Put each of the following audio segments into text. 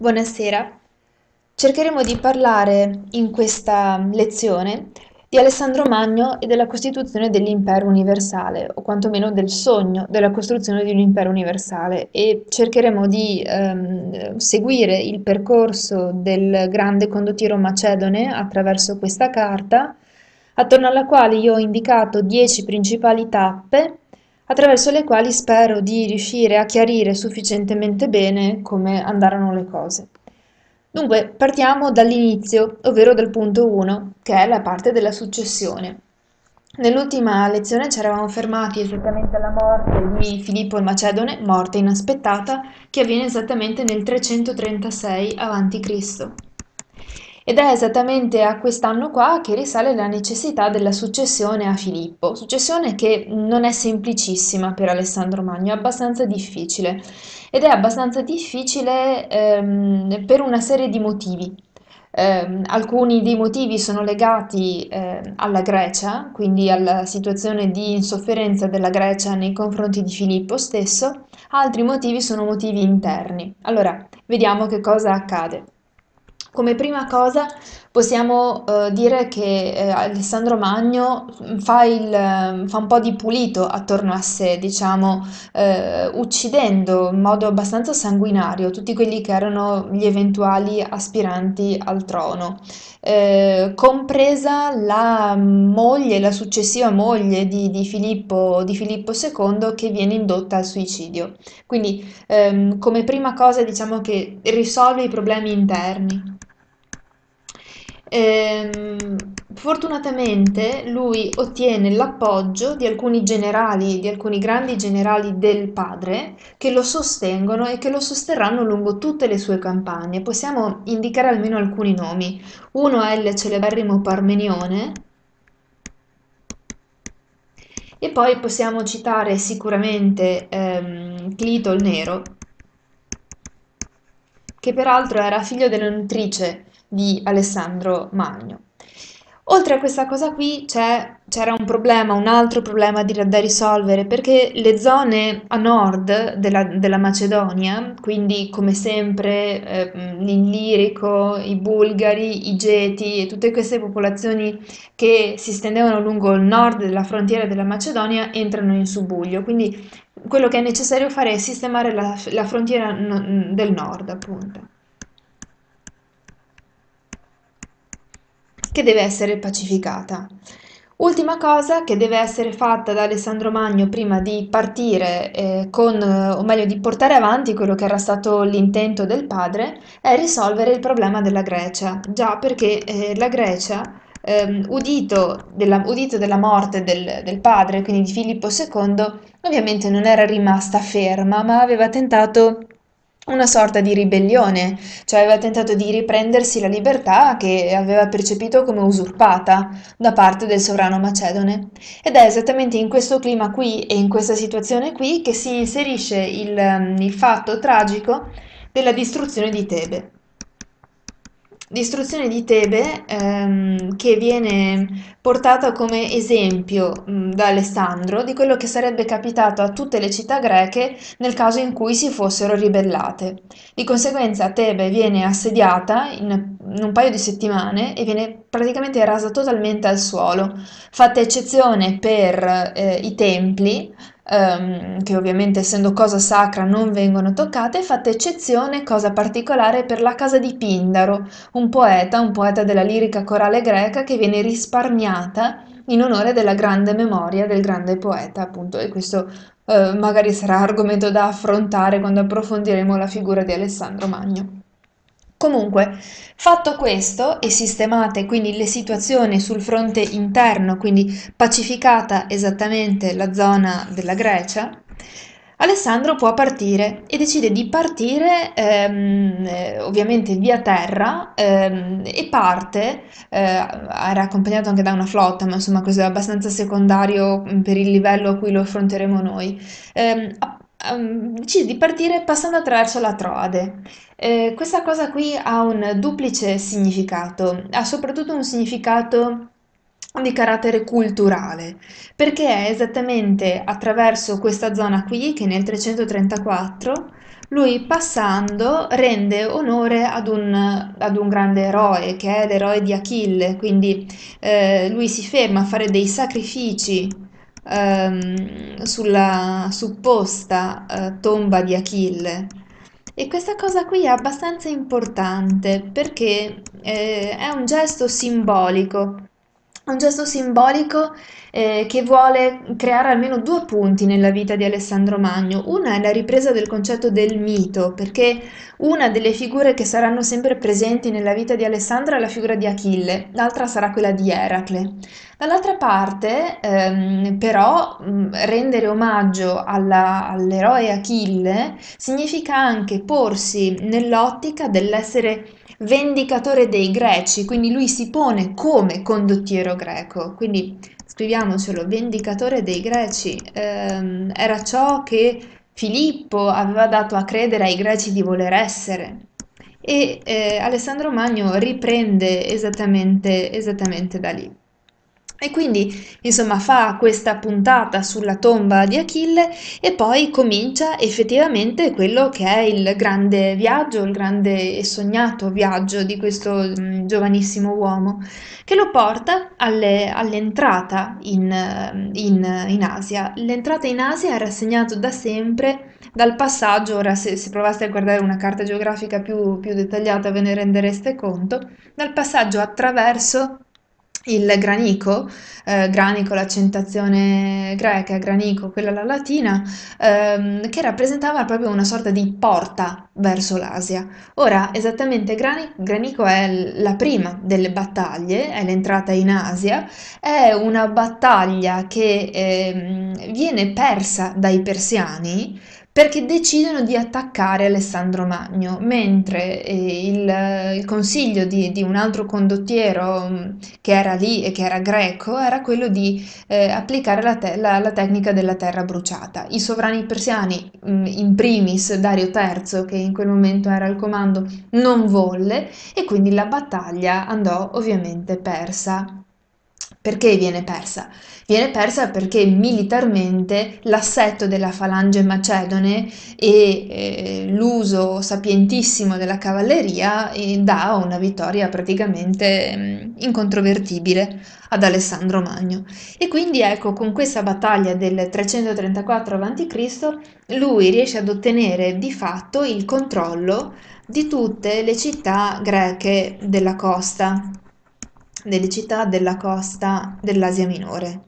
Buonasera. Cercheremo di parlare in questa lezione di Alessandro Magno e della costituzione dell'impero universale, o quantomeno del sogno della costruzione di un impero universale, e cercheremo di ehm, seguire il percorso del grande condottiero macedone attraverso questa carta, attorno alla quale io ho indicato dieci principali tappe attraverso le quali spero di riuscire a chiarire sufficientemente bene come andarono le cose. Dunque, partiamo dall'inizio, ovvero dal punto 1, che è la parte della successione. Nell'ultima lezione ci eravamo fermati esattamente alla morte di Filippo il Macedone, morte inaspettata, che avviene esattamente nel 336 a.C. Ed è esattamente a quest'anno qua che risale la necessità della successione a Filippo, successione che non è semplicissima per Alessandro Magno, è abbastanza difficile ed è abbastanza difficile ehm, per una serie di motivi. Eh, alcuni dei motivi sono legati eh, alla Grecia, quindi alla situazione di insofferenza della Grecia nei confronti di Filippo stesso, altri motivi sono motivi interni. Allora, vediamo che cosa accade. Come prima cosa possiamo eh, dire che eh, Alessandro Magno mm, fa, il, mm, fa, un po' di pulito attorno a sé, diciamo, eh, uccidendo in modo abbastanza sanguinario tutti quelli che erano gli eventuali aspiranti al trono, eh, compresa la moglie, la successiva moglie di, di, Filippo, di Filippo, II che viene indotta al suicidio. Quindi ehm, come prima cosa diciamo che risolve i problemi interni. Ehm, fortunatamente lui ottiene l'appoggio di alcuni generali, di alcuni grandi generali del padre, che lo sostengono e che lo sosterranno lungo tutte le sue campagne. Possiamo indicare almeno alcuni nomi. Uno è il celeberrimo Parmenione, e poi possiamo citare sicuramente ehm, Clito il Nero, che peraltro era figlio della nutrice di Alessandro Magno. Oltre a questa cosa qui c'era un problema, un altro problema di, da risolvere, perché le zone a nord della, della Macedonia, quindi come sempre eh, l'Illirico, i Bulgari, i Geti e tutte queste popolazioni che si stendevano lungo il nord della frontiera della Macedonia, entrano in subuglio. Quindi quello che è necessario fare è sistemare la, la frontiera del nord, appunto. che deve essere pacificata. Ultima cosa che deve essere fatta da Alessandro Magno prima di partire eh, con, o meglio di portare avanti quello che era stato l'intento del padre, è risolvere il problema della Grecia. Già perché eh, la Grecia, ehm, udito, della, udito, della, morte del, del padre, quindi di Filippo II, ovviamente non era rimasta ferma, ma aveva tentato una sorta di ribellione, cioè aveva tentato di riprendersi la libertà che aveva percepito come usurpata da parte del sovrano macedone. Ed è esattamente in questo clima qui e in questa situazione qui che si inserisce il, il fatto tragico della distruzione di Tebe. Distruzione di Tebe, ehm, che viene portata come esempio da Alessandro di quello che sarebbe capitato a tutte le città greche nel caso in cui si fossero ribellate. Di conseguenza Tebe viene assediata in, in un paio di settimane e viene praticamente rasa totalmente al suolo, fatta eccezione per eh, i templi, ehm, che ovviamente essendo cosa sacra non vengono toccate, fatta eccezione, cosa particolare, per la casa di Pindaro, un poeta, un poeta della lirica corale greca che viene risparmiata in onore della grande memoria del grande poeta, appunto, e questo eh, magari sarà argomento da affrontare quando approfondiremo la figura di Alessandro Magno. Comunque, fatto questo e sistemate quindi le situazioni sul fronte interno, quindi pacificata esattamente la zona della Grecia, Alessandro può partire e decide di partire ehm, eh, ovviamente via terra ehm, e parte, eh, era accompagnato anche da una flotta, ma insomma questo è abbastanza secondario mm, per il livello a cui lo affronteremo noi, ehm, ehm, di partire passando attraverso la Troade. Eh, questa cosa qui ha un duplice significato, ha soprattutto un significato di carattere culturale, perché è esattamente attraverso questa zona qui che nel 334 lui passando rende onore ad un, ad un grande eroe che è l'eroe di Achille, quindi eh, lui si ferma a fare dei sacrifici ehm, sulla supposta eh, tomba di Achille. E questa cosa qui è abbastanza importante perché eh, è un gesto simbolico, un gesto simbolico eh, che vuole creare almeno due punti nella vita di Alessandro Magno. Una è la ripresa del concetto del mito, perché una delle figure che saranno sempre presenti nella vita di Alessandro è la figura di Achille, l'altra sarà quella di Eracle. Dall'altra parte, ehm, però, rendere omaggio alla- all'eroe Achille significa anche porsi nell'ottica dell'essere vendicatore dei greci, quindi lui si pone come condottiero greco, quindi scriviamocelo, vendicatore dei greci, ehm, era ciò che Filippo aveva dato a credere ai greci di voler essere. E eh, Alessandro Magno riprende esattamente, esattamente da lì. E quindi, insomma, fa questa puntata sulla tomba di Achille e poi comincia effettivamente quello che è il grande viaggio, il grande e sognato viaggio di questo mm, giovanissimo uomo, che lo porta alle, all'entrata in, mm, in, in, Asia. L'entrata in Asia era segnata da sempre dal passaggio, ora se, se provaste a guardare una carta geografica più, più dettagliata ve ne rendereste conto, dal passaggio attraverso il granico, eh, granico l'accentazione greca, granico quella la latina, ehm, che rappresentava proprio una sorta di porta verso l'Asia. Ora, esattamente granico è la prima delle battaglie, è l'entrata in Asia, è una battaglia che ehm, viene persa dai persiani, perché decidono di attaccare Alessandro Magno, mentre eh, il, il, consiglio di, di, un altro condottiero mm, che era lì e che era greco era quello di eh, applicare la, te- la, la, tecnica della terra bruciata. I sovrani persiani, mm, in primis Dario III, che in quel momento era al comando, non volle e quindi la battaglia andò ovviamente persa. Perché viene persa? Viene persa perché militarmente l'assetto della falange macedone e eh, l'uso sapientissimo della cavalleria eh, dà una vittoria praticamente mh, mm, incontrovertibile ad Alessandro Magno. E quindi ecco, con questa battaglia del 334 a.C., lui riesce ad ottenere di fatto il controllo di tutte le città greche della costa delle città della costa dell'Asia Minore.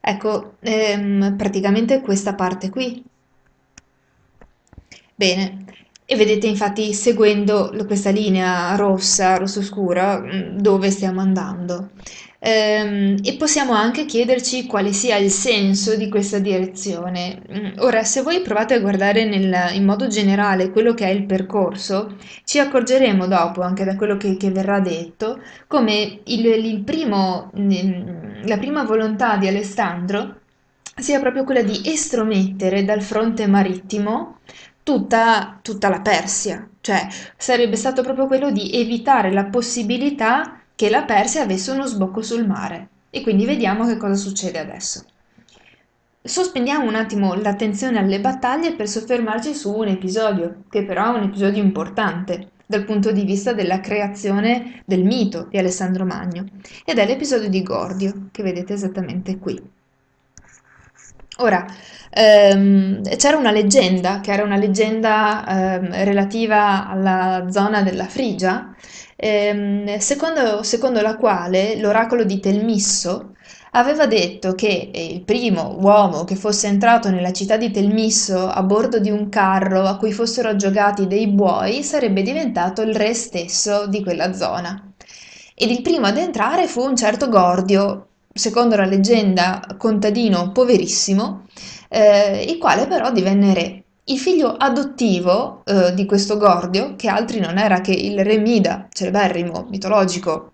Ecco, ehm, praticamente questa parte qui. Bene, e vedete infatti seguendo questa linea rossa, rosso scura, mm, dove stiamo andando. Ehm, e possiamo anche chiederci quale sia il senso di questa direzione. Mm, ora, se voi provate a guardare nel, in modo generale quello che è il percorso, ci accorgeremo dopo, anche da quello che, che verrà detto, come il, il primo, mm, la prima volontà di Alessandro sia proprio quella di estromettere dal fronte marittimo tutta, tutta la Persia, cioè sarebbe stato proprio quello di evitare la possibilità che la Persia avesse uno sbocco sul mare. E quindi vediamo che cosa succede adesso. Sospendiamo un attimo l'attenzione alle battaglie per soffermarci su un episodio, che però è un episodio importante dal punto di vista della creazione del mito di Alessandro Magno, ed è l'episodio di Gordio, che vedete esattamente qui. Ora, ehm, c'era una leggenda, che era una leggenda ehm, relativa alla zona della Frigia, ehm, secondo, secondo la quale l'oracolo di Telmisso aveva detto che il primo uomo che fosse entrato nella città di Telmisso a bordo di un carro a cui fossero aggiogati dei buoi sarebbe diventato il re stesso di quella zona. Ed il primo ad entrare fu un certo Gordio, secondo la leggenda, contadino poverissimo, eh, il quale però divenne re. Il figlio adottivo eh, di questo Gordio, che altri non era che il re Mida, celeberrimo, mitologico,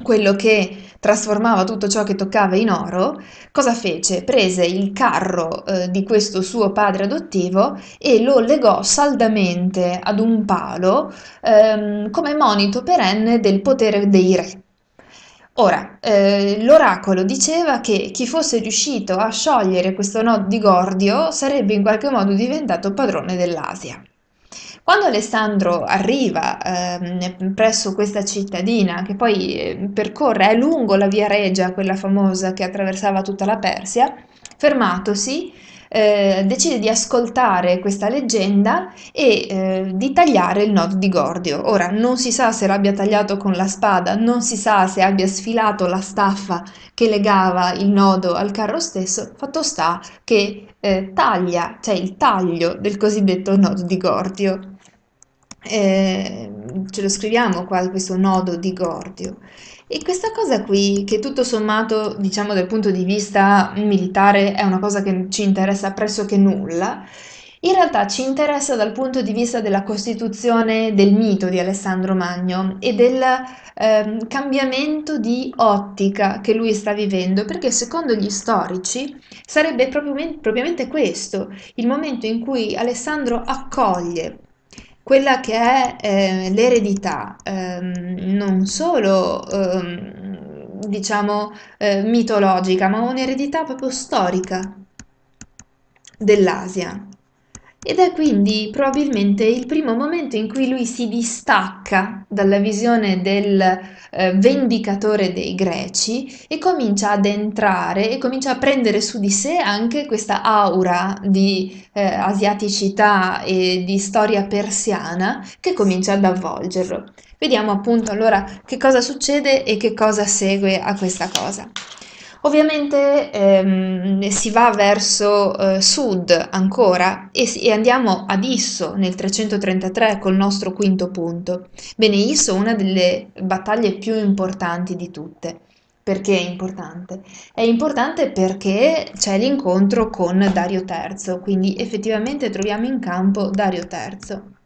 quello che trasformava tutto ciò che toccava in oro, cosa fece? Prese il carro eh, di questo suo padre adottivo e lo legò saldamente ad un palo ehm, come monito perenne del potere dei re. Ora, eh, l'oracolo diceva che chi fosse riuscito a sciogliere questo nodo di Gordio sarebbe in qualche modo diventato padrone dell'Asia. Quando Alessandro arriva eh, presso questa cittadina, che poi eh, percorre, è lungo la via Regia, quella famosa che attraversava tutta la Persia, fermatosi, eh, decide di ascoltare questa leggenda e eh, di tagliare il nodo di Gordio. Ora non si sa se l'abbia tagliato con la spada, non si sa se abbia sfilato la staffa che legava il nodo al carro stesso, fatto sta che eh, taglia, cioè il taglio del cosiddetto nodo di Gordio. Eh, ce lo scriviamo qua questo nodo di Gordio e questa cosa qui, che tutto sommato, diciamo dal punto di vista militare, è una cosa che ci interessa pressoché nulla, in realtà ci interessa dal punto di vista della costituzione del mito di Alessandro Magno e del eh, cambiamento di ottica che lui sta vivendo, perché secondo gli storici sarebbe propriamente, questo il momento in cui Alessandro accoglie quella che è eh, l'eredità, ehm, non solo ehm, diciamo eh, mitologica, ma un'eredità proprio storica dell'Asia. Ed è quindi probabilmente il primo momento in cui lui si distacca dalla visione del eh, vendicatore dei greci e comincia ad entrare e comincia a prendere su di sé anche questa aura di eh, asiaticità e di storia persiana che comincia ad avvolgerlo. Vediamo appunto allora che cosa succede e che cosa segue a questa cosa. Ovviamente ehm, si va verso eh, sud ancora e, e, andiamo ad Isso nel 333 col nostro quinto punto. Bene, Isso è una delle battaglie più importanti di tutte. Perché è importante? È importante perché c'è l'incontro con Dario III, quindi effettivamente troviamo in campo Dario III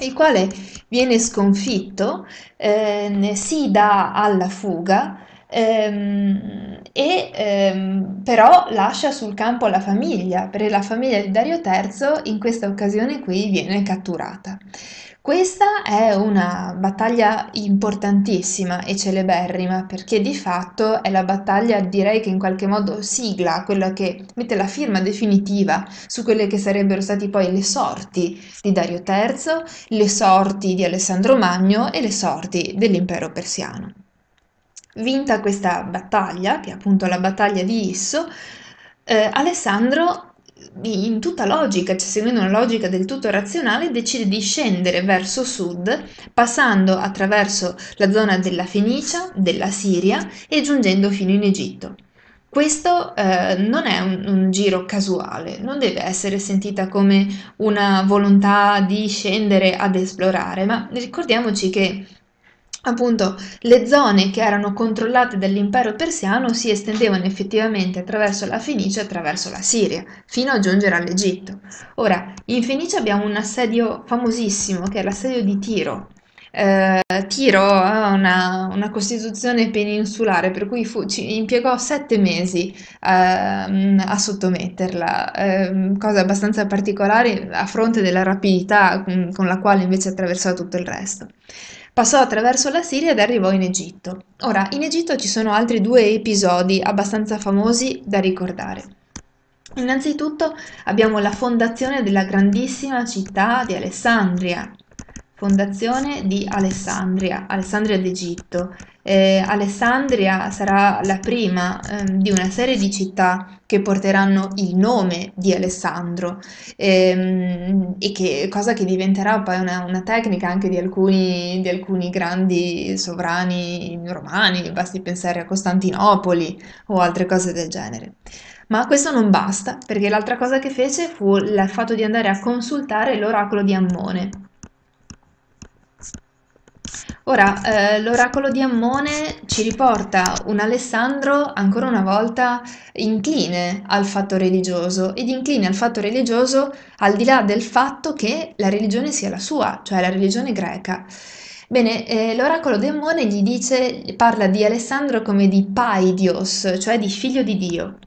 il quale viene sconfitto, eh, si dà alla fuga ehm, e ehm, però lascia sul campo la famiglia, perché la famiglia di Dario III in questa occasione qui viene catturata. Questa è una battaglia importantissima e celeberrima perché di fatto è la battaglia, direi che in qualche modo sigla, quella che mette la firma definitiva su quelle che sarebbero state poi le sorti di Dario III, le sorti di Alessandro Magno e le sorti dell'impero persiano. Vinta questa battaglia, che è appunto la battaglia di Isso, eh, Alessandro in tutta logica, cioè seguendo una logica del tutto razionale, decide di scendere verso sud, passando attraverso la zona della Fenicia, della Siria e giungendo fino in Egitto. Questo eh, non è un, un, giro casuale, non deve essere sentita come una volontà di scendere ad esplorare, ma ricordiamoci che appunto le zone che erano controllate dall'impero persiano si estendevano effettivamente attraverso la Fenicia e attraverso la Siria, fino a giungere all'Egitto. Ora, in Fenicia abbiamo un assedio famosissimo che è l'assedio di Tiro. Eh, Tiro ha una, una, costituzione peninsulare per cui fu, ci impiegò sette mesi eh, a sottometterla, eh, cosa abbastanza particolare a fronte della rapidità con, con la quale invece attraversò tutto il resto. Passò attraverso la Siria ed arrivò in Egitto. Ora, in Egitto ci sono altri due episodi abbastanza famosi da ricordare. Innanzitutto abbiamo la fondazione della grandissima città di Alessandria, fondazione di Alessandria, Alessandria d'Egitto. Eh, Alessandria sarà la prima eh, di una serie di città che porteranno il nome di Alessandro, ehm, e che, cosa che diventerà poi una, una tecnica anche di alcuni, di alcuni, grandi sovrani romani, basti pensare a Costantinopoli o altre cose del genere. Ma questo non basta, perché l'altra cosa che fece fu il fatto di andare a consultare l'oracolo di Ammone, Ora, eh, l'oracolo di Ammone ci riporta un Alessandro ancora una volta incline al fatto religioso ed incline al fatto religioso al di là del fatto che la religione sia la sua, cioè la religione greca. Bene, eh, l'oracolo di Ammone gli dice, parla di Alessandro come di Paidios, cioè di figlio di Dio.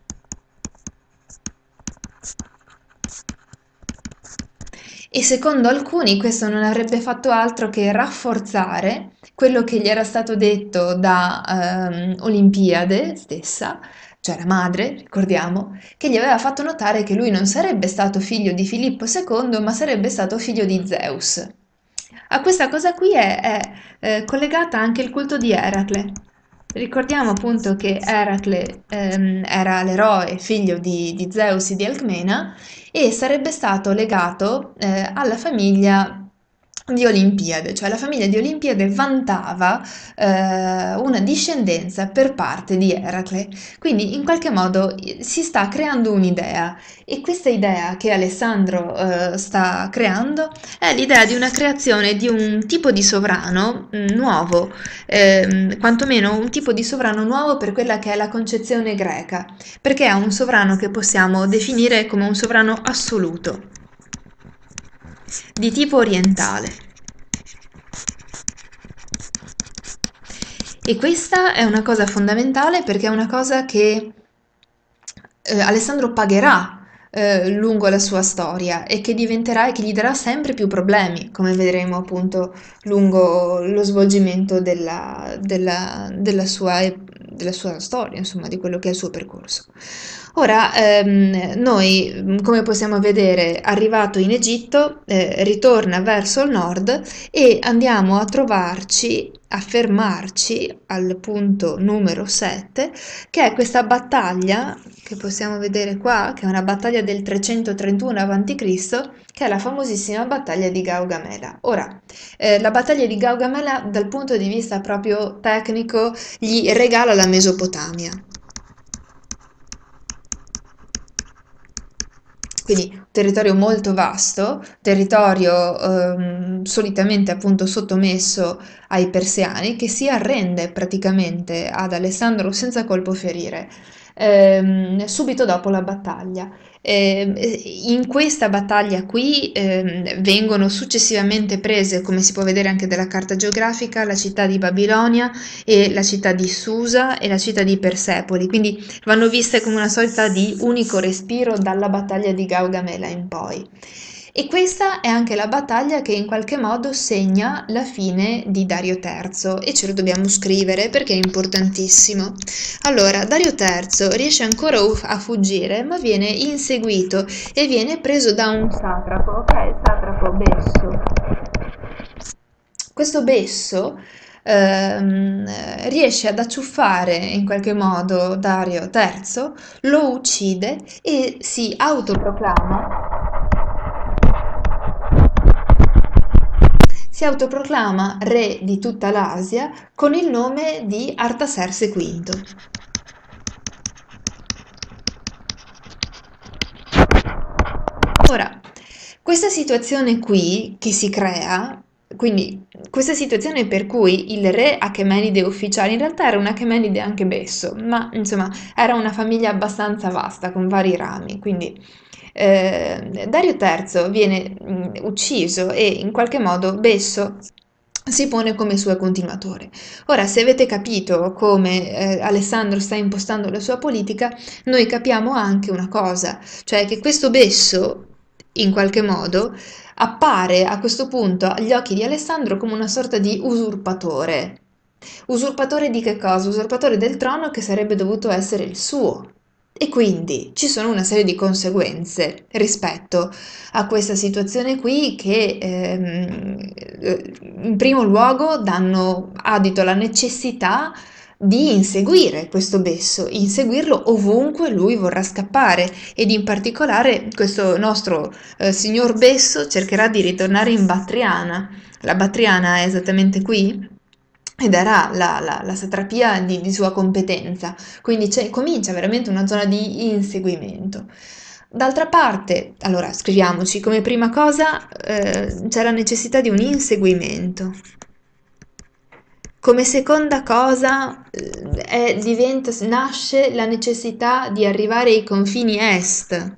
e secondo alcuni questo non avrebbe fatto altro che rafforzare quello che gli era stato detto da ehm, Olimpiade stessa, cioè la madre, ricordiamo, che gli aveva fatto notare che lui non sarebbe stato figlio di Filippo II, ma sarebbe stato figlio di Zeus. A questa cosa qui è, è eh, collegata anche il culto di Eracle, Ricordiamo appunto che Eracle ehm, era l'eroe figlio di, di Zeus e di Alcmena e sarebbe stato legato eh, alla famiglia di Olimpiade, cioè la famiglia di Olimpiade vantava eh, una discendenza per parte di Eracle, quindi in qualche modo si sta creando un'idea e questa idea che Alessandro eh, sta creando è l'idea di una creazione di un tipo di sovrano mm, nuovo, eh, quantomeno un tipo di sovrano nuovo per quella che è la concezione greca, perché è un sovrano che possiamo definire come un sovrano assoluto di tipo orientale. E questa è una cosa fondamentale perché è una cosa che eh, Alessandro pagherà eh, lungo la sua storia e che diventerà e che gli darà sempre più problemi, come vedremo appunto lungo lo svolgimento della, della, della, sua, della sua storia, insomma, di quello che è il suo percorso. Ora, ehm, noi, mm, come possiamo vedere, arrivato in Egitto, eh, ritorna verso il nord e andiamo a trovarci, a fermarci al punto numero 7, che è questa battaglia che possiamo vedere qua, che è una battaglia del 331 a.C., che è la famosissima battaglia di Gaugamela. Ora, eh, la battaglia di Gaugamela dal punto di vista proprio tecnico gli regala la Mesopotamia. Quindi un territorio molto vasto, territorio ehm, solitamente appunto sottomesso ai persiani, che si arrende praticamente ad Alessandro senza colpo ferire, ehm, subito dopo la battaglia. Eh, in questa battaglia qui eh, vengono successivamente prese, come si può vedere anche dalla carta geografica, la città di Babilonia e la città di Susa e la città di Persepoli, quindi vanno viste come una sorta di unico respiro dalla battaglia di Gaugamela in poi. E questa è anche la battaglia che in qualche modo segna la fine di Dario III e ce lo dobbiamo scrivere perché è importantissimo. Allora, Dario III riesce ancora a fuggire ma viene inseguito e viene preso da un satrapo, ok? Il satrapo Besso. Questo Besso ehm, riesce ad acciuffare in qualche modo Dario III, lo uccide e si autoproclama si autoproclama re di tutta l'Asia con il nome di Artaserse V. Ora, questa situazione qui che si crea, quindi questa situazione per cui il re Achemenide ufficiale, in realtà era un Achemenide anche Besso, ma insomma era una famiglia abbastanza vasta con vari rami, quindi eh, Dario III viene mh, ucciso e in qualche modo Besso si pone come suo continuatore. Ora, se avete capito come eh, Alessandro sta impostando la sua politica, noi capiamo anche una cosa, cioè che questo Besso, in qualche modo, appare a questo punto agli occhi di Alessandro come una sorta di usurpatore. Usurpatore di che cosa? Usurpatore del trono che sarebbe dovuto essere il suo. E quindi ci sono una serie di conseguenze rispetto a questa situazione qui che ehm, eh, in primo luogo danno adito alla necessità di inseguire questo besso, inseguirlo ovunque lui vorrà scappare ed in particolare questo nostro eh, signor besso cercherà di ritornare in Battriana. La Battriana è esattamente qui? ed era la, la, la satrapia di, di, sua competenza, quindi comincia veramente una zona di inseguimento. D'altra parte, allora scriviamoci, come prima cosa eh, c'è la necessità di un inseguimento. Come seconda cosa eh, diventa, nasce la necessità di arrivare ai confini est,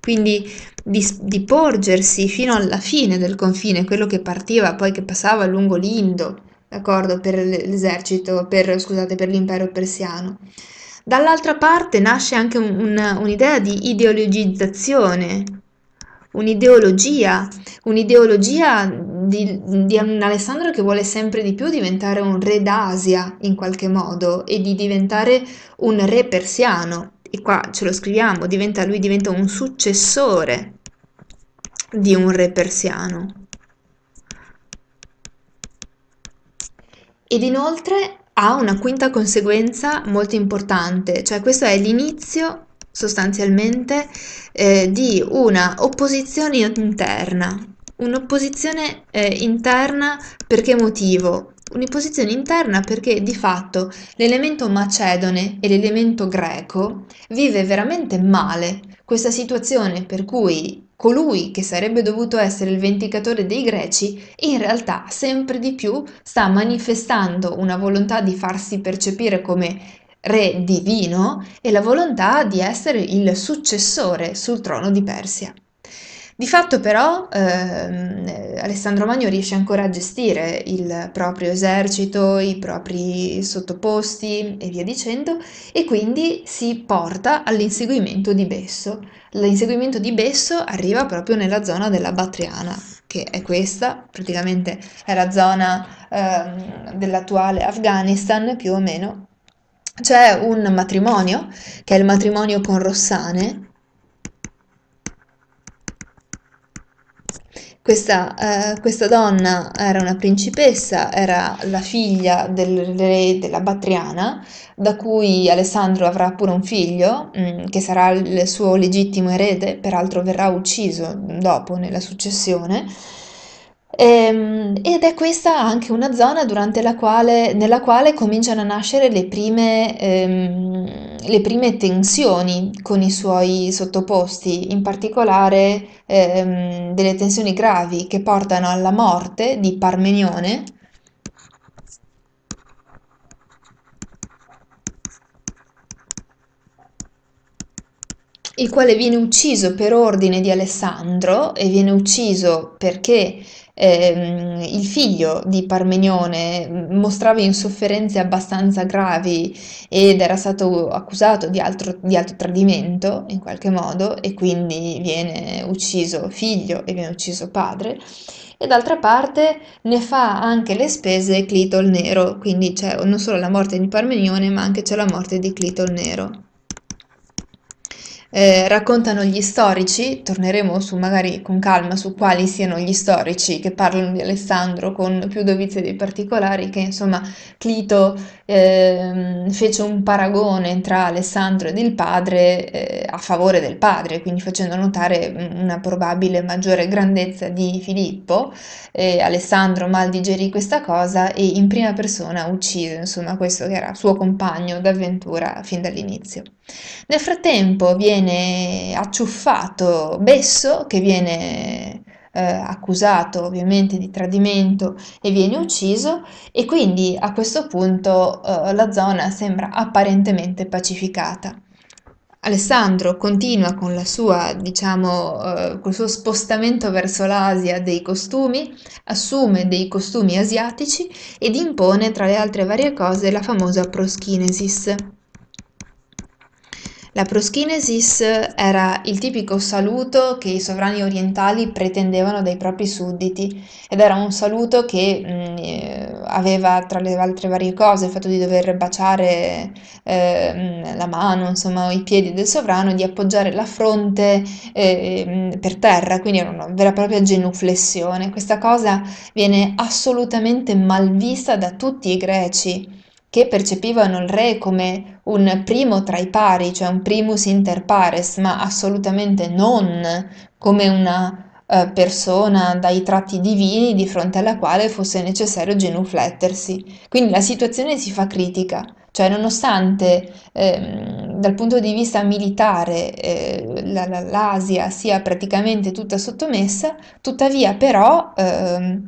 quindi di, di porgersi fino alla fine del confine, quello che partiva poi che passava lungo l'Indo d'accordo, per l'esercito, per, scusate, per l'impero persiano. Dall'altra parte nasce anche un, un, un'idea di ideologizzazione, un'ideologia, un'ideologia di, di, un Alessandro che vuole sempre di più diventare un re d'Asia in qualche modo e di diventare un re persiano. E qua ce lo scriviamo, diventa, lui diventa un successore di un re persiano. Ed inoltre ha una quinta conseguenza molto importante, cioè questo è l'inizio sostanzialmente eh, di una opposizione interna. Un'opposizione eh, interna per che motivo? Un'opposizione interna perché di fatto l'elemento macedone e l'elemento greco vive veramente male questa situazione per cui colui che sarebbe dovuto essere il vendicatore dei greci, in realtà sempre di più sta manifestando una volontà di farsi percepire come re divino e la volontà di essere il successore sul trono di Persia. Di fatto però ehm, Alessandro Magno riesce ancora a gestire il proprio esercito, i propri sottoposti e via dicendo e quindi si porta all'inseguimento di Besso. L'inseguimento di Besso arriva proprio nella zona della Batriana, che è questa, praticamente è la zona ehm, dell'attuale Afghanistan più o meno. C'è un matrimonio, che è il matrimonio con Rossane, Questa, eh, questa, donna era una principessa, era la figlia del re della Battriana, da cui Alessandro avrà pure un figlio, mh, mm, che sarà il suo legittimo erede, peraltro verrà ucciso dopo nella successione. Ehm, ed è questa anche una zona durante la quale, nella quale cominciano a nascere le prime, ehm, le prime tensioni con i suoi sottoposti, in particolare ehm, delle tensioni gravi che portano alla morte di Parmenione il quale viene ucciso per ordine di Alessandro e viene ucciso perché eh, il figlio di Parmenione mm, mostrava insofferenze abbastanza gravi ed era stato accusato di, altro, di alto tradimento in qualche modo e quindi viene ucciso figlio e viene ucciso padre e d'altra parte ne fa anche le spese Clito il Nero, quindi c'è non solo la morte di Parmenione ma anche c'è la morte di Clito il Nero eh, raccontano gli storici, torneremo su, magari con calma su quali siano gli storici che parlano di Alessandro con più dovizie dei particolari, che insomma Clito eh, fece un paragone tra Alessandro ed il padre eh, a favore del padre, quindi facendo notare una probabile maggiore grandezza di Filippo. Eh, Alessandro mal digerì questa cosa e in prima persona uccise insomma questo che era suo compagno d'avventura fin dall'inizio. Nel frattempo viene viene acciuffato Besso, che viene eh, accusato ovviamente di tradimento e viene ucciso e quindi a questo punto eh, la zona sembra apparentemente pacificata. Alessandro continua con la sua, diciamo, eh, col suo spostamento verso l'Asia dei costumi, assume dei costumi asiatici ed impone, tra le altre varie cose, la famosa proschinesis. La proschinesis era il tipico saluto che i sovrani orientali pretendevano dai propri sudditi ed era un saluto che mh, mm, eh, aveva tra le altre varie cose il fatto di dover baciare eh, mm, la mano, insomma, i piedi del sovrano, e di appoggiare la fronte eh, mm, per terra, quindi era una vera e propria genuflessione. Questa cosa viene assolutamente mal vista da tutti i greci che percepivano il re come un primo tra i pari, cioè un primus inter pares, ma assolutamente non come una eh, persona dai tratti divini di fronte alla quale fosse necessario genuflettersi. Quindi la situazione si fa critica, cioè nonostante eh, dal punto di vista militare eh, la, la, l'Asia sia praticamente tutta sottomessa, tuttavia però ehm,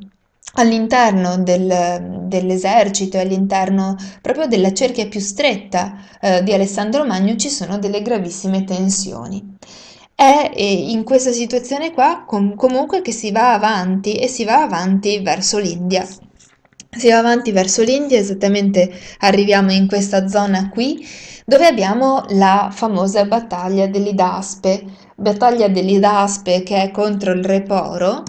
all'interno del, dell'esercito, all'interno proprio della cerchia più stretta eh, di Alessandro Magno ci sono delle gravissime tensioni. È eh, in questa situazione qua com- comunque che si va avanti e si va avanti verso l'India. Si va avanti verso l'India, esattamente arriviamo in questa zona qui, dove abbiamo la famosa battaglia dell'Idaspe, battaglia dell'Idaspe che è contro il Reporo,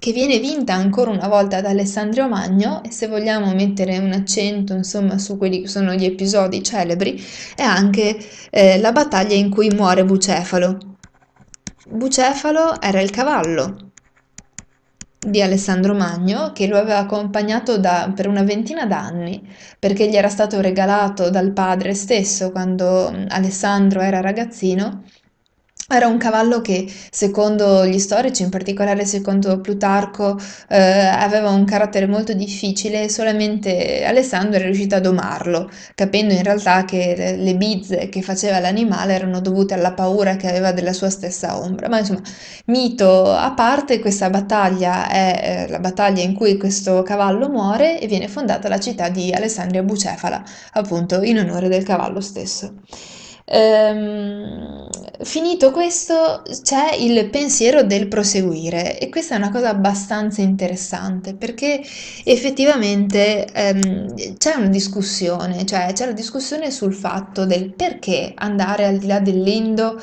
che viene vinta ancora una volta da Alessandro Magno e se vogliamo mettere un accento insomma su quelli che sono gli episodi celebri è anche eh, la battaglia in cui muore Bucefalo. Bucefalo era il cavallo di Alessandro Magno che lo aveva accompagnato da, per una ventina d'anni perché gli era stato regalato dal padre stesso quando Alessandro era ragazzino era un cavallo che, secondo gli storici, in particolare secondo Plutarco, eh, aveva un carattere molto difficile e solamente Alessandro è riuscito a domarlo, capendo in realtà che le bizze che faceva l'animale erano dovute alla paura che aveva della sua stessa ombra. Ma insomma, mito a parte, questa battaglia è eh, la battaglia in cui questo cavallo muore e viene fondata la città di Alessandria Bucefala, appunto in onore del cavallo stesso. Ehm, finito questo c'è il pensiero del proseguire e questa è una cosa abbastanza interessante perché effettivamente ehm, c'è una discussione, cioè c'è la discussione sul fatto del perché andare al di là dell'endo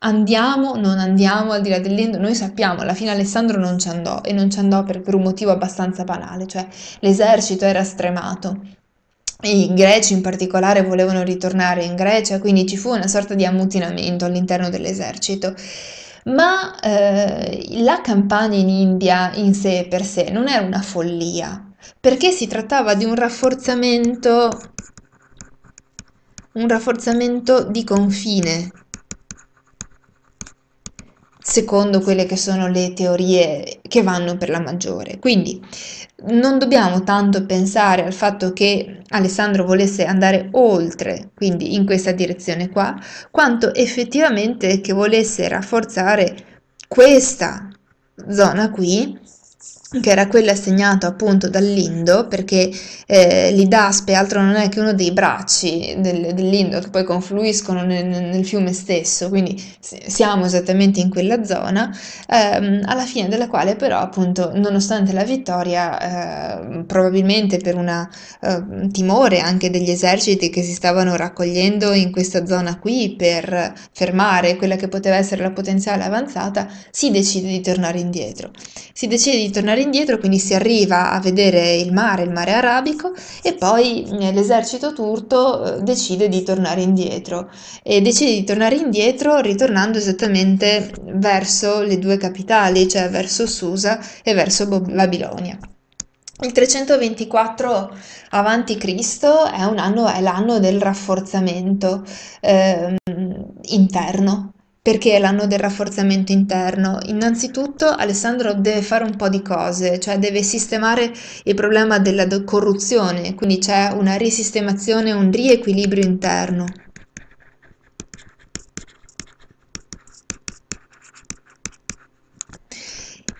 andiamo, non andiamo al di là dell'endo, noi sappiamo, alla fine Alessandro non ci andò e non ci andò per, per un motivo abbastanza banale, cioè l'esercito era stremato i greci in particolare volevano ritornare in Grecia, quindi ci fu una sorta di ammutinamento all'interno dell'esercito. Ma eh, la campagna in India in sé per sé non era una follia, perché si trattava di un rafforzamento, un rafforzamento di confine secondo quelle che sono le teorie che vanno per la maggiore. Quindi non dobbiamo tanto pensare al fatto che Alessandro volesse andare oltre, quindi in questa direzione qua, quanto effettivamente che volesse rafforzare questa zona qui che era quello assegnato appunto dall'Indo, perché eh, l'Idaspe altro non è che uno dei bracci del, dell'Indo che poi confluiscono nel, nel, fiume stesso, quindi siamo esattamente in quella zona, ehm, alla fine della quale però appunto nonostante la vittoria, eh, probabilmente per un eh, timore anche degli eserciti che si stavano raccogliendo in questa zona qui per fermare quella che poteva essere la potenziale avanzata, si decide di tornare indietro. Si decide di tornare tornare indietro, quindi si arriva a vedere il mare, il mare arabico e poi eh, l'esercito turco eh, decide di tornare indietro e decide di tornare indietro ritornando esattamente verso le due capitali, cioè verso Susa e verso Babilonia. Il 324 a.C. è, è l'anno del rafforzamento eh, interno perché è l'anno del rafforzamento interno? Innanzitutto Alessandro deve fare un po' di cose, cioè deve sistemare il problema della corruzione, quindi c'è una risistemazione, un riequilibrio interno.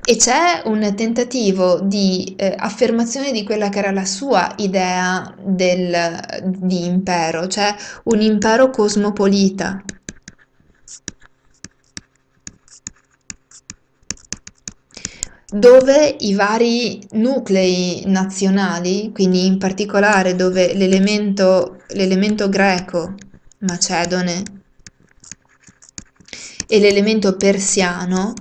E c'è un tentativo di eh, affermazione di quella che era la sua idea del, di impero, cioè un impero cosmopolita. dove i vari nuclei nazionali, quindi in particolare dove l'elemento, l'elemento greco, macedone e l'elemento persiano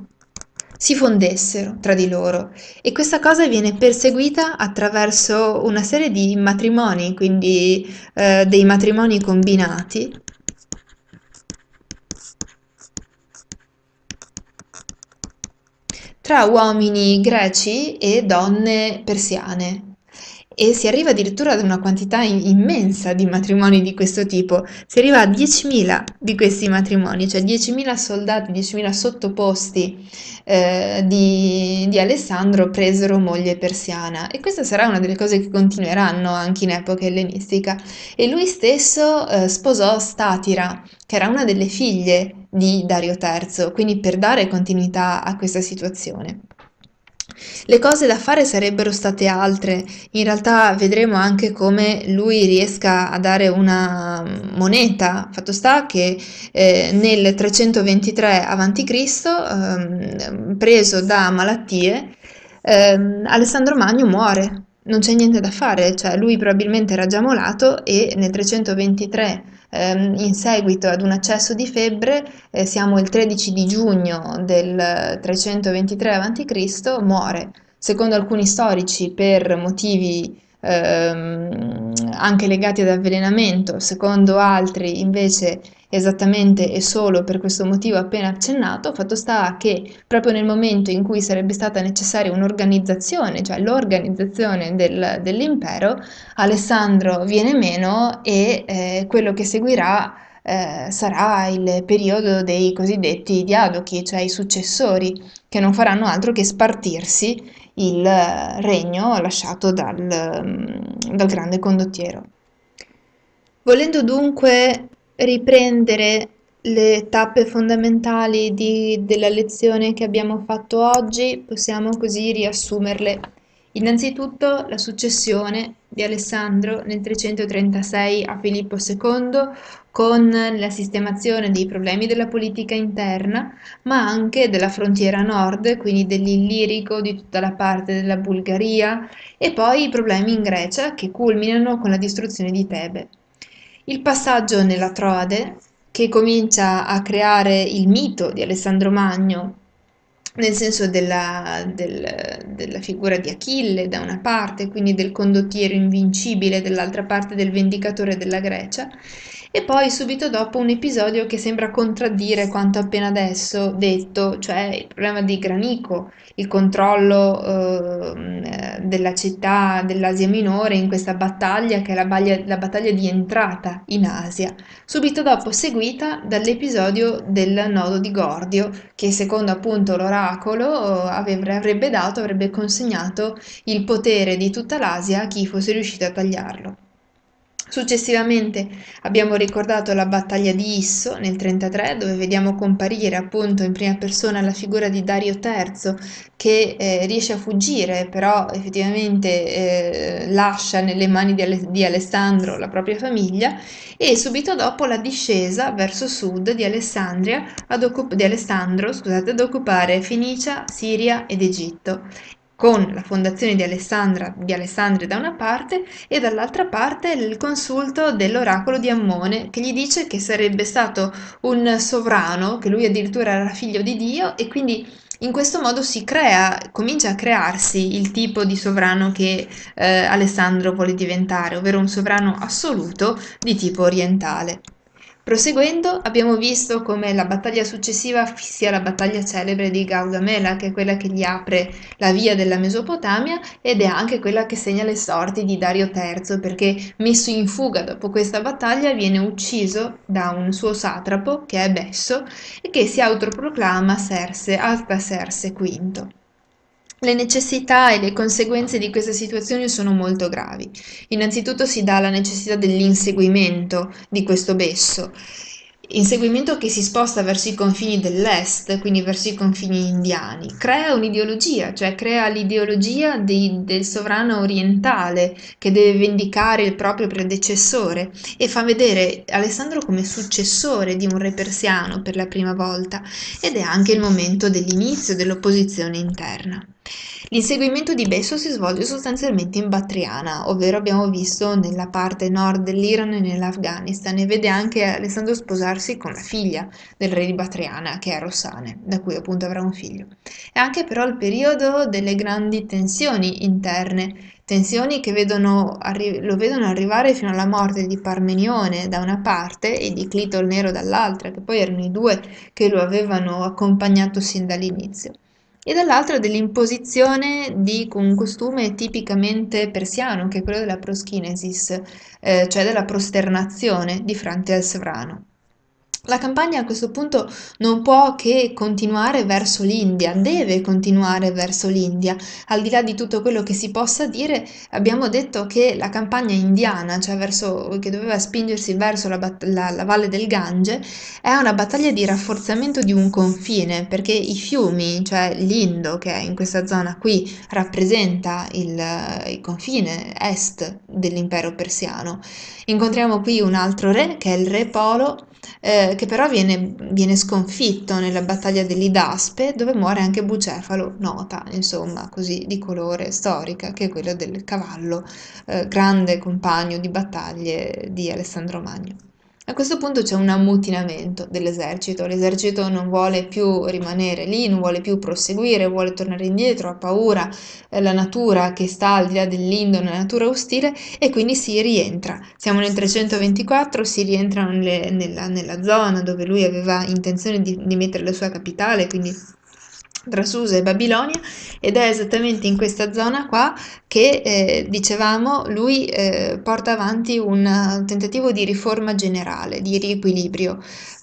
si fondessero tra di loro e questa cosa viene perseguita attraverso una serie di matrimoni, quindi eh, dei matrimoni combinati tra uomini greci e donne persiane e si arriva addirittura ad una quantità immensa di matrimoni di questo tipo, si arriva a 10.000 di questi matrimoni, cioè 10.000 soldati, 10.000 sottoposti eh, di, di, Alessandro presero moglie persiana e questa sarà una delle cose che continueranno anche in epoca ellenistica e lui stesso eh, sposò Statira, che era una delle figlie di Dario III, quindi per dare continuità a questa situazione. Le cose da fare sarebbero state altre, in realtà vedremo anche come lui riesca a dare una moneta, fatto sta che eh, nel 323 a.C., ehm, preso da malattie, ehm, Alessandro Magno muore, non c'è niente da fare, cioè lui probabilmente era già molato e nel 323 Ehm, in seguito ad un accesso di febbre, eh, siamo il 13 di giugno del 323 a.C., muore, secondo alcuni storici per motivi ehm, anche legati ad avvelenamento, secondo altri invece Esattamente e solo per questo motivo appena accennato, fatto sta che proprio nel momento in cui sarebbe stata necessaria un'organizzazione, cioè l'organizzazione del, dell'impero, Alessandro viene meno e eh, quello che seguirà eh, sarà il periodo dei cosiddetti diadochi, cioè i successori, che non faranno altro che spartirsi il eh, regno lasciato dal, mm, dal grande condottiero. Volendo dunque riprendere le tappe fondamentali di, della lezione che abbiamo fatto oggi, possiamo così riassumerle. Innanzitutto la successione di Alessandro nel 336 a Filippo II con la sistemazione dei problemi della politica interna, ma anche della frontiera nord, quindi dell'Illirico, di tutta la parte della Bulgaria, e poi i problemi in Grecia che culminano con la distruzione di Tebe. Il passaggio nella Troade, che comincia a creare il mito di Alessandro Magno, nel senso della, del, della figura di Achille da una parte, quindi del condottiero invincibile dall'altra parte del vendicatore della Grecia, e poi subito dopo un episodio che sembra contraddire quanto appena adesso detto, cioè il problema di Granico, il controllo ehm, eh, della città dell'Asia Minore in questa battaglia che è la, baglia, la battaglia di entrata in Asia, subito dopo seguita dall'episodio del nodo di Gordio che secondo appunto l'oracolo eh, avrebbe, avrebbe dato, avrebbe consegnato il potere di tutta l'Asia a chi fosse riuscito a tagliarlo. Successivamente abbiamo ricordato la battaglia di Isso nel 33 dove vediamo comparire appunto in prima persona la figura di Dario III che eh, riesce a fuggire però effettivamente eh, lascia nelle mani di, Ale- di, Alessandro la propria famiglia e subito dopo la discesa verso sud di, ad ocup- di Alessandro scusate, ad occupare Fenicia, Siria ed Egitto con la fondazione di, di Alessandria da una parte e dall'altra parte il consulto dell'oracolo di Ammone che gli dice che sarebbe stato un sovrano, che lui addirittura era figlio di Dio e quindi in questo modo si crea, comincia a crearsi il tipo di sovrano che eh, Alessandro vuole diventare, ovvero un sovrano assoluto di tipo orientale. Proseguendo abbiamo visto come la battaglia successiva sia la battaglia celebre di Gaugamela, che è quella che gli apre la via della Mesopotamia ed è anche quella che segna le sorti di Dario III, perché messo in fuga dopo questa battaglia viene ucciso da un suo satrapo, che è Besso, e che si autoproclama Serse, Alta Serse V. Le necessità e le conseguenze di questa situazione sono molto gravi. Innanzitutto si dà la necessità dell'inseguimento di questo besso, inseguimento che si sposta verso i confini dell'est, quindi verso i confini indiani, crea un'ideologia, cioè crea l'ideologia di, del sovrano orientale che deve vendicare il proprio predecessore e fa vedere Alessandro come successore di un re persiano per la prima volta ed è anche il momento dell'inizio dell'opposizione interna. L'inseguimento di Besso si svolge sostanzialmente in Batriana, ovvero abbiamo visto nella parte nord dell'Iran e nell'Afghanistan e vede anche Alessandro sposarsi con la figlia del re di Batriana, che è Rossane, da cui appunto avrà un figlio. È anche però il periodo delle grandi tensioni interne, tensioni che vedono, lo vedono arrivare fino alla morte di Parmenione da una parte e di Clito il Nero dall'altra, che poi erano i due che lo avevano accompagnato sin dall'inizio e dall'altra dell'imposizione di un costume tipicamente persiano, che è quello della proskinesis, eh, cioè della prosternazione di fronte al sovrano. La campagna a questo punto non può che continuare verso l'India, deve continuare verso l'India. Al di là di tutto quello che si possa dire, abbiamo detto che la campagna indiana, cioè verso, che doveva spingersi verso la, la, la valle del Gange, è una battaglia di rafforzamento di un confine, perché i fiumi, cioè l'Indo che è in questa zona qui rappresenta il, il confine est dell'impero persiano. Incontriamo qui un altro re che è il re Polo eh, che però viene, viene, sconfitto nella battaglia dell'Idaspe, dove muore anche Bucefalo, nota insomma così di colore storica, che è quello del cavallo, eh, grande compagno di battaglie di Alessandro Magno. A questo punto c'è un ammutinamento dell'esercito, l'esercito non vuole più rimanere lì, non vuole più proseguire, vuole tornare indietro, ha paura, della eh, natura che sta al di là dell'Indo, una natura ostile e quindi si rientra. Siamo nel 324, si rientra nelle, nella, nella, zona dove lui aveva intenzione di, di mettere la sua capitale, quindi tra Susa e Babilonia ed è esattamente in questa zona qua che eh, dicevamo lui eh, porta avanti un tentativo di riforma generale, di riequilibrio,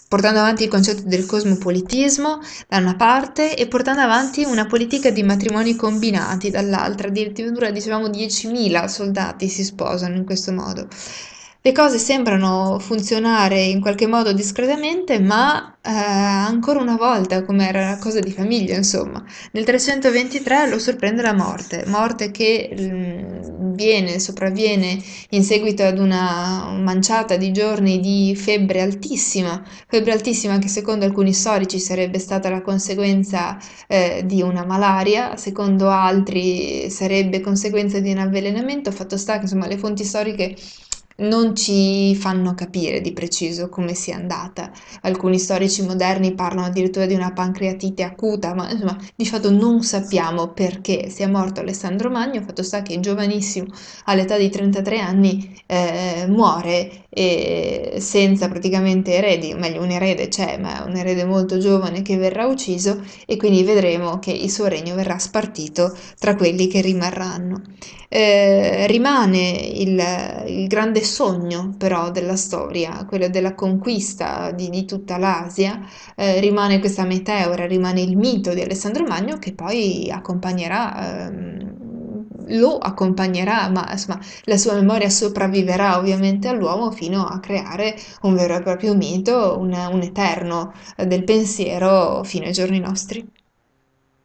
portando avanti il concetto del cosmopolitismo da una parte e portando avanti una politica di matrimoni combinati dall'altra, addirittura dicevamo 10.000 soldati si sposano in questo modo le cose sembrano funzionare in qualche modo discretamente, ma eh, ancora una volta, come era una cosa di famiglia, insomma, nel 323 lo sorprende la morte, morte che mh, mm, viene, sopravviene in seguito ad una manciata di giorni di febbre altissima, febbre altissima che secondo alcuni storici sarebbe stata la conseguenza eh, di una malaria, secondo altri sarebbe conseguenza di un avvelenamento, fatto sta che insomma le fonti storiche non ci fanno capire di preciso come sia andata. Alcuni storici moderni parlano addirittura di una pancreatite acuta, ma insomma, di fatto non sappiamo perché sia morto Alessandro Magno, fatto sta che giovanissimo, all'età di 33 anni, eh, muore e senza praticamente eredi, o meglio un erede c'è, ma un erede molto giovane che verrà ucciso e quindi vedremo che il suo regno verrà spartito tra quelli che rimarranno. Eh, rimane il, il, grande sogno però della storia, quello della conquista di, di tutta l'Asia, eh, rimane questa meteora, rimane il mito di Alessandro Magno che poi accompagnerà... Ehm, lo accompagnerà, ma insomma, la sua memoria sopravviverà ovviamente all'uomo fino a creare un vero e proprio mito, un, un eterno eh, del pensiero fino ai giorni nostri.